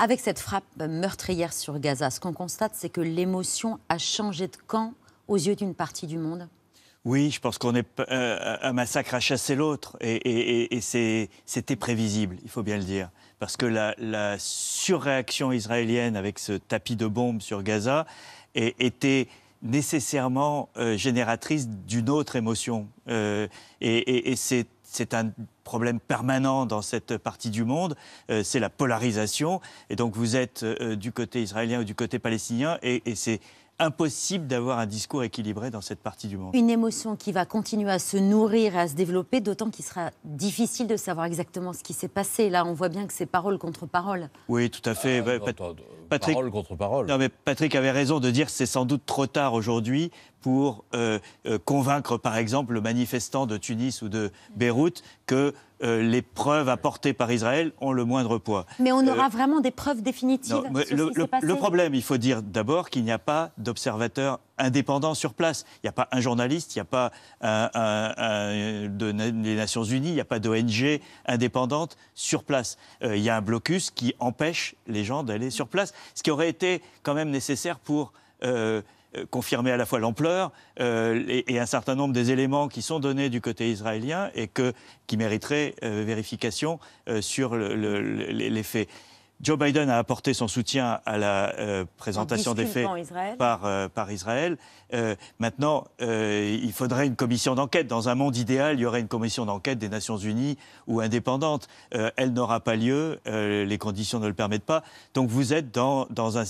Avec cette frappe meurtrière sur Gaza, ce qu'on constate, c'est que l'émotion a changé de camp aux yeux d'une partie du monde oui, je pense qu'on est euh, euh, un massacre à chasser l'autre, et, c'était prévisible, il faut bien le dire, parce que la, surréaction israélienne avec ce tapis de bombes sur Gaza était nécessairement euh, génératrice d'une autre émotion, et c'est c'est un problème permanent dans cette partie du monde, euh, c'est la polarisation. Et donc vous êtes euh, euh, du côté israélien ou du côté palestinien, et c'est impossible d'avoir un discours équilibré dans cette partie du monde. Une émotion qui va continuer à se nourrir et à se développer, d'autant qu'il sera difficile de savoir exactement ce qui s'est passé. Là, on voit bien que c'est parole contre parole. Oui, tout à fait. Ah, parole contre parole. Non, mais Patrick avait raison de dire que c'est sans doute trop tard aujourd'hui pour euh, euh, convaincre, par exemple, le manifestant de Tunis ou de Beyrouth que euh, les preuves apportées par Israël ont le moindre poids. Mais on euh, aura vraiment des preuves définitives. le, problème, il faut dire d'abord qu'il n'y a pas d'observateurs indépendants sur place. Il n'y a pas un journaliste, il n'y a pas les Nations Unies, il n'y a pas d'ONG indépendante sur place. Euh, il y a un blocus qui empêche les gens d'aller sur place, ce qui aurait été quand même nécessaire pour euh, confirmer à la fois l'ampleur euh, et, un certain nombre des éléments qui sont donnés du côté israélien et qui mériteraient euh, vérification sur les faits. Joe Biden a apporté son soutien à la euh, présentation des faits Par, euh, par Israël. Euh, maintenant, il faudrait une commission d'enquête. Dans un monde idéal, il y aurait une commission d'enquête des Nations Unies ou indépendante. elle n'aura pas lieu, les conditions ne le permettent pas. Donc vous êtes dans,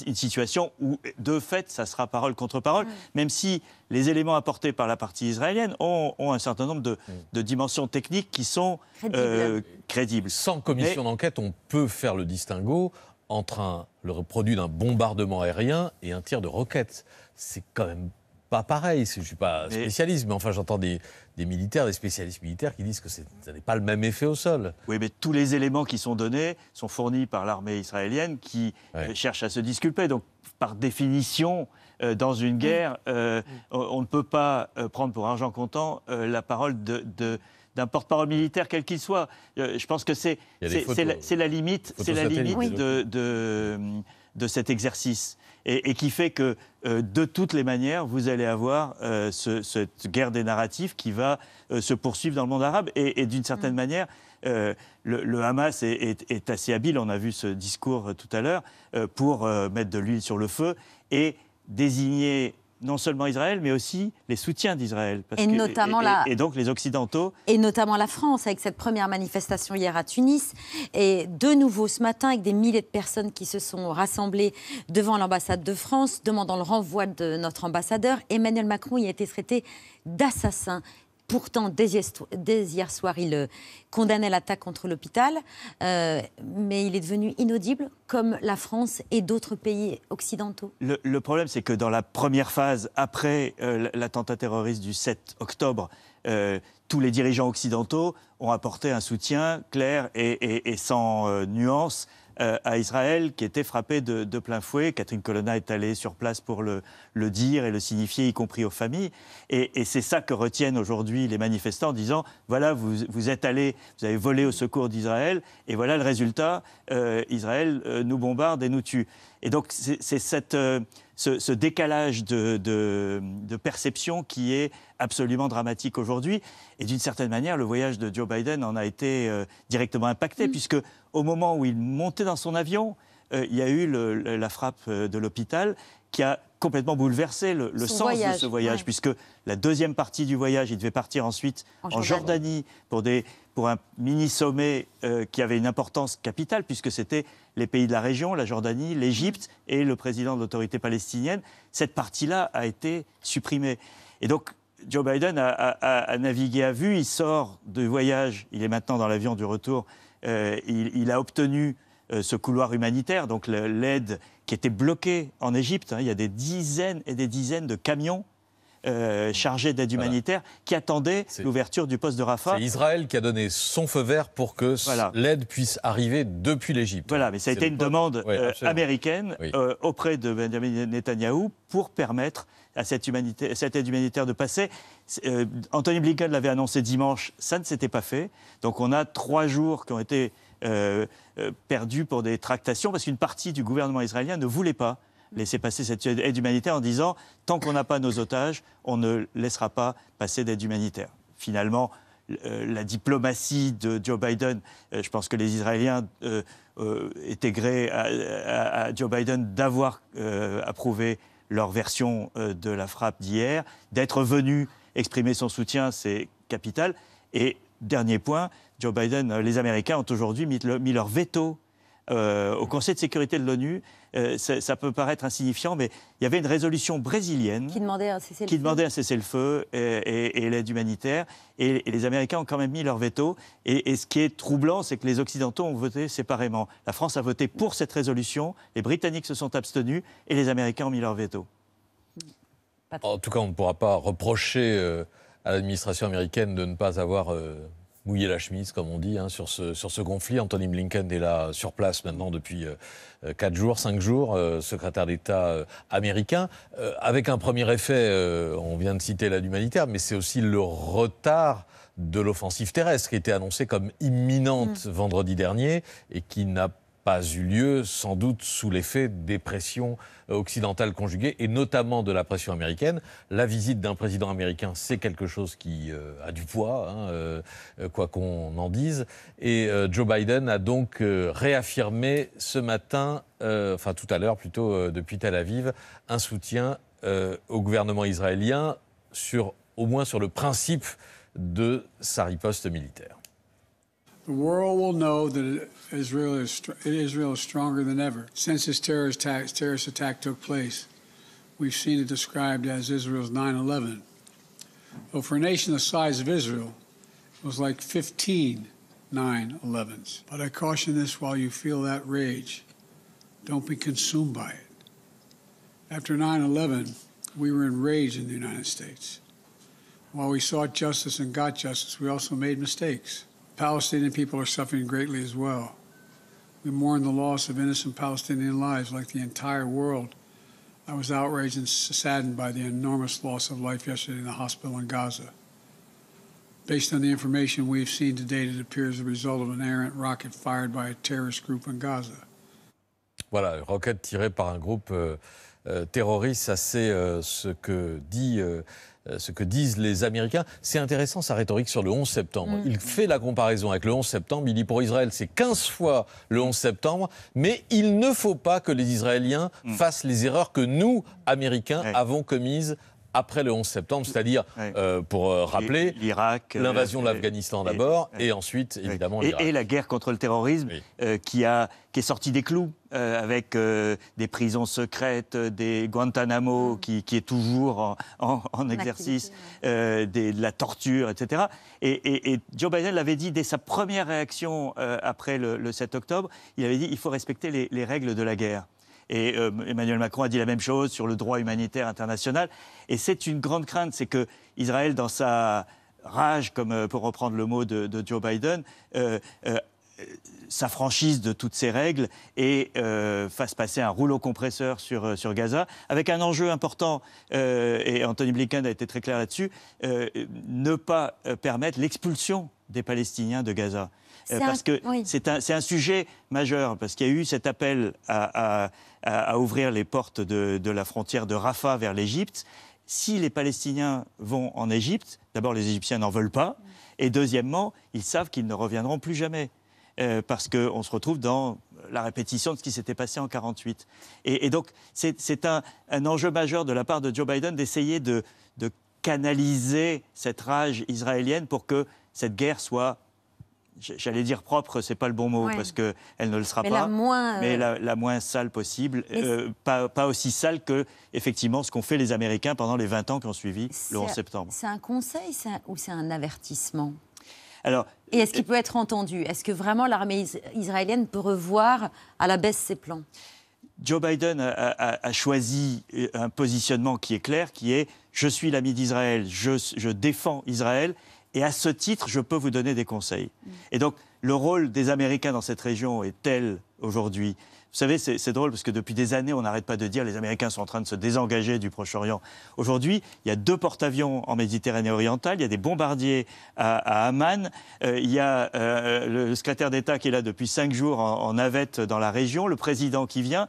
une situation où, de fait, ça sera parole contre parole, même si les éléments apportés par la partie israélienne ont, un certain nombre de, dimensions techniques qui sont crédibles. crédibles. Sans commission d'enquête, on peut faire le distinguo entre le produit d'un bombardement aérien et un tir de roquette. C'est quand même pas pareil. Je ne suis pas spécialiste, mais, enfin, j'entends des, militaires, des spécialistes militaires qui disent que ce n'est pas le même effet au sol. Oui, mais tous les éléments qui sont donnés sont fournis par l'armée israélienne qui euh, cherche à se disculper. Donc, par définition, euh, dans une guerre, euh, on, ne peut pas prendre pour argent comptant la parole de d'un porte-parole militaire, quel qu'il soit. Euh, je pense que c'est la, la, limite, c'est la limite de, de, cet exercice. Et, qui fait que, euh, de toutes les manières, vous allez avoir euh, cette guerre des narratifs qui va se poursuivre dans le monde arabe. Et, d'une certaine mm. manière, le, Hamas est, est, assez habile, on a vu ce discours tout à l'heure, pour mettre de l'huile sur le feu et désigner non seulement Israël, mais aussi les soutiens d'Israël. Et, donc les Occidentaux. Et notamment la France, avec cette première manifestation hier à Tunis. Et de nouveau ce matin, avec des milliers de personnes qui se sont rassemblées devant l'ambassade de France, demandant le renvoi de notre ambassadeur, Emmanuel Macron y a été traité d'assassin. Pourtant, dès hier, soir, il euh, condamnait l'attaque contre l'hôpital, euh, mais il est devenu inaudible, comme la France et d'autres pays occidentaux. Le, problème, c'est que dans la première phase, après euh, l'attentat terroriste du 7 octobre, tous les dirigeants occidentaux ont apporté un soutien clair et sans nuance euh, à Israël, qui était frappé de, plein fouet. Catherine Colonna est allée sur place pour le, dire et le signifier, y compris aux familles. Et, c'est ça que retiennent aujourd'hui les manifestants en disant, voilà, vous, êtes allés, vous avez volé au secours d'Israël, et voilà le résultat, euh, Israël euh, nous bombarde et nous tue. Et donc c'est cette ce, décalage de, perception qui est absolument dramatique aujourd'hui. Et d'une certaine manière, le voyage de Joe Biden en a été euh, directement impacté, mm. puisque au moment où il montait dans son avion, euh, il y a eu la frappe euh, de l'hôpital qui a complètement bouleversé le, sens de ce voyage, puisque la deuxième partie du voyage, il devait partir ensuite en, Jordanie pour, un mini-sommet qui avait une importance capitale, puisque c'était les pays de la région, la Jordanie, l'Égypte et le président de l'autorité palestinienne. Cette partie-là a été supprimée. Et donc, Joe Biden a, navigué à vue, il sort du voyage, il est maintenant dans l'avion du retour, euh, il, a obtenu euh, ce couloir humanitaire, donc l'aide qui était bloquée en Égypte. Hein. Il y a des dizaines et des dizaines de camions euh, chargé d'aide humanitaire qui attendait l'ouverture du poste de Rafah. C'est Israël qui a donné son feu vert pour que l'aide puisse arriver depuis l'Égypte. Voilà, mais ça a été une demande euh, américaine euh, auprès de Benjamin Netanyahu pour permettre à cette, humanité, cette aide humanitaire de passer. Anthony Blinken l'avait annoncé dimanche, ça ne s'était pas fait. Donc on a trois jours qui ont été perdus pour des tractations parce qu'une partie du gouvernement israélien ne voulait pas laisser passer cette aide humanitaire en disant tant qu'on n'a pas nos otages, on ne laissera pas passer d'aide humanitaire. Finalement, euh, la diplomatie de Joe Biden, euh, je pense que les Israéliens euh, étaient grés à, Joe Biden d'avoir approuvé leur version de la frappe d'hier, d'être venu exprimer son soutien, c'est capital. Et dernier point, Joe Biden, les Américains ont aujourd'hui mis leur veto euh, au Conseil de sécurité de l'ONU. Euh, ça, peut paraître insignifiant, mais il y avait une résolution brésilienne qui demandait un cessez-le-feu, et, l'aide humanitaire. Et, et, les Américains ont quand même mis leur veto. Et, ce qui est troublant, c'est que les Occidentaux ont voté séparément. La France a voté pour cette résolution, les Britanniques se sont abstenus et les Américains ont mis leur veto. En tout cas, on ne pourra pas reprocher euh, à l'administration américaine de ne pas avoir mouiller la chemise, comme on dit, hein, sur, ce, sur ce conflit. Anthony Blinken est là euh, sur place maintenant depuis euh, euh, quatre 4 jours, 5 jours, secrétaire d'État américain, avec un premier effet, on vient de citer l'aide humanitaire, mais c'est aussi le retard de l'offensive terrestre qui était annoncée comme imminente mm. vendredi dernier et qui n'a pas pas eu lieu, sans doute sous l'effet des pressions euh, occidentales conjuguées, et notamment de la pression américaine. La visite d'un président américain, c'est quelque chose qui euh, a du poids, hein, euh, quoi qu'on en dise. Et Joe Biden a donc réaffirmé ce matin, enfin tout à l'heure plutôt, depuis Tel Aviv, un soutien au gouvernement israélien, sur, au moins sur le principe de sa riposte militaire. The world will know that Israel is, Israel is stronger than ever since this terrorist attack, terrorist attack took place. We've seen it described as Israel's 9 11. Though for a nation the size of Israel, it was like 15 9 11s. But I caution this while you feel that rage. Don't be consumed by it. After 9 11, we were enraged in the United States. While we sought justice and got justice, we also made mistakes. Palestinian people are suffering greatly as well. We mourn the loss of innocent Palestinian lives like the entire world. I was outraged and saddened by the enormous loss of life yesterday in the hospital in Gaza. Based on the information we've seen to date, it appears the result of an errant rocket fired by a terrorist group in Gaza. Voilà, une roquette tirée par un groupe euh, euh, terroriste, c'est euh, ce que dit euh, Euh, ce que disent les Américains. C'est intéressant sa rhétorique sur le 11 septembre. Mm. Il fait la comparaison avec le 11 septembre. Il dit pour Israël, c'est 15 fois le 11 septembre, mais il ne faut pas que les Israéliens mm. fassent les erreurs que nous, Américains, avons commises après le 11 septembre, c'est-à-dire, euh, pour euh, rappeler, l'Irak, euh, l'invasion de l'Afghanistan d'abord, et, ensuite, évidemment, et, et, la guerre contre le terrorisme qui, est sortie des clous. avec des prisons secrètes, des Guantanamo ah. qui, est toujours en, exercice, de la torture, etc. Et, Joe Biden l'avait dit dès sa première réaction après le, 7 octobre, il avait dit il faut respecter les règles de la guerre. Et euh, Emmanuel Macron a dit la même chose sur le droit humanitaire international. Et c'est une grande crainte, c'est que Israël, dans sa rage, comme euh, pour reprendre le mot de, Joe Biden, euh, s'affranchissent de toutes ces règles et euh, fassent passer un rouleau compresseur euh, sur, Gaza, avec un enjeu important, euh, et Anthony Blinken a été très clair là-dessus, euh, ne pas permettre l'expulsion des Palestiniens de Gaza. parce que c'est un, sujet majeur, parce qu'il y a eu cet appel à, ouvrir les portes de, de la frontière de Rafah vers l'Égypte. Si les Palestiniens vont en Égypte, d'abord les Égyptiens n'en veulent pas, et deuxièmement, ils savent qu'ils ne reviendront plus jamais. Euh, parce qu'on se retrouve dans la répétition de ce qui s'était passé en 48. Et, donc, c'est un, enjeu majeur de la part de Joe Biden d'essayer de, canaliser cette rage israélienne pour que cette guerre soit J'allais dire propre, c'est pas le bon mot parce qu'elle ne le sera pas, euh, mais la, moins sale possible, euh, pas, aussi sale que ce qu'ont fait les Américains pendant les 20 ans qui ont suivi le 11 septembre. C'est un conseil ou c'est un avertissement et est-ce qu'il peut être entendu Est-ce que vraiment l'armée israélienne peut revoir à la baisse ses plans Joe Biden a, choisi euh, un positionnement qui est clair, qui est je suis l'ami d'Israël, je, défends Israël, et à ce titre, je peux vous donner des conseils. Mm. Et donc, le rôle des Américains dans cette région est tel aujourd'hui. Vous savez, c'est drôle parce que depuis des années, on n'arrête pas de dire les Américains sont en train de se désengager du Proche-Orient. Aujourd'hui, il y a deux porte-avions en Méditerranée orientale, il y a des bombardiers à, Amman, euh, il y a euh, le secrétaire d'État qui est là depuis cinq jours en navette dans la région, le président qui vient.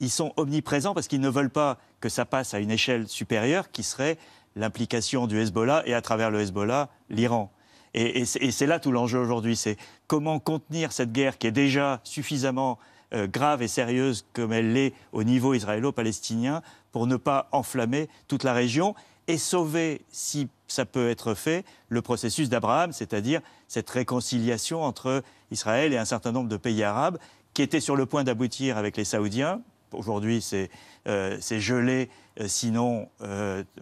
Ils sont omniprésents parce qu'ils ne veulent pas que ça passe à une échelle supérieure qui serait l'implication du Hezbollah et à travers le Hezbollah, l'Iran. Et, c'est là tout l'enjeu aujourd'hui, c'est comment contenir cette guerre qui est déjà suffisamment euh, grave et sérieuse comme elle l'est au niveau israélo-palestinien pour ne pas enflammer toute la région et sauver, si ça peut être fait, le processus d'Abraham, c'est-à-dire cette réconciliation entre Israël et un certain nombre de pays arabes qui était sur le point d'aboutir avec les Saoudiens. Aujourd'hui, c'est euh, gelé, euh, sinon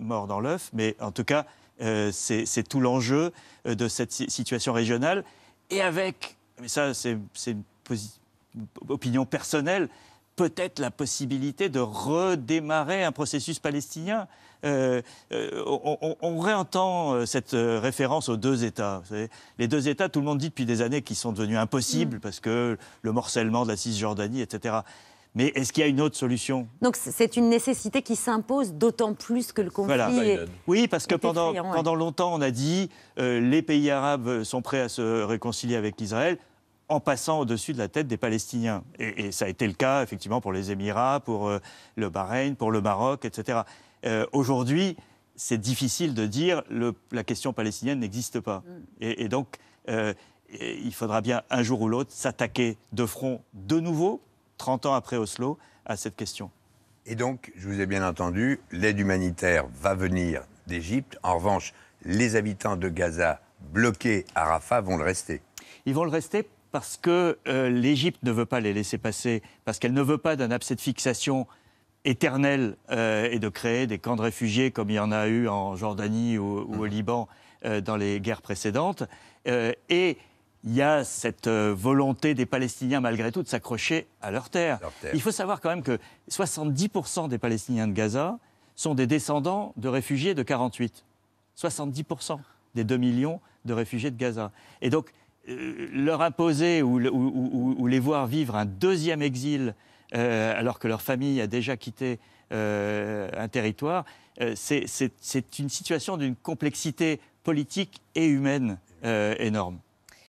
mort dans l'œuf, mais en tout cas, euh, c'est tout l'enjeu euh, de cette situation régionale. Et avec, mais ça c'est une opinion personnelle, peut-être la possibilité de redémarrer un processus palestinien. Euh, on, réentend cette référence aux deux États. les deux États, tout le monde dit depuis des années qu'ils sont devenus impossibles mm. parce que le morcellement de la Cisjordanie, etc. Mais est-ce qu'il y a une autre solution Donc c'est une nécessité qui s'impose d'autant plus que le conflit. Voilà. Oui, parce que pendant, pendant longtemps, on a dit que euh, les pays arabes euh, sont prêts à se réconcilier avec Israël en passant au-dessus de la tête des Palestiniens. Et, ça a été le cas, effectivement, pour les Émirats, pour euh, le Bahreïn, pour le Maroc, etc. Aujourd'hui, c'est difficile de dire que la question palestinienne n'existe pas. Mm. et donc, il faudra bien un jour ou l'autre s'attaquer de front de nouveau 30 ans après Oslo, à cette question. Et donc, je vous ai bien entendu, l'aide humanitaire va venir d'Égypte. En revanche, les habitants de Gaza bloqués à Rafah vont le rester. Ils vont le rester parce que euh, l'Égypte ne veut pas les laisser passer, parce qu'elle ne veut pas d'un abcès de fixation éternel euh, et de créer des camps de réfugiés comme il y en a eu en Jordanie ou, au mmh. Liban euh, dans les guerres précédentes. et il y a cette euh, volonté des Palestiniens, malgré tout, de s'accrocher à leur terre. Il faut savoir quand même que 70% des Palestiniens de Gaza sont des descendants de réfugiés de 48. 70% des 2 millions de réfugiés de Gaza. Et donc, euh, leur imposer ou, les voir vivre un deuxième exil euh, alors que leur famille a déjà quitté un territoire, c'est une situation d'une complexité politique et humaine énorme.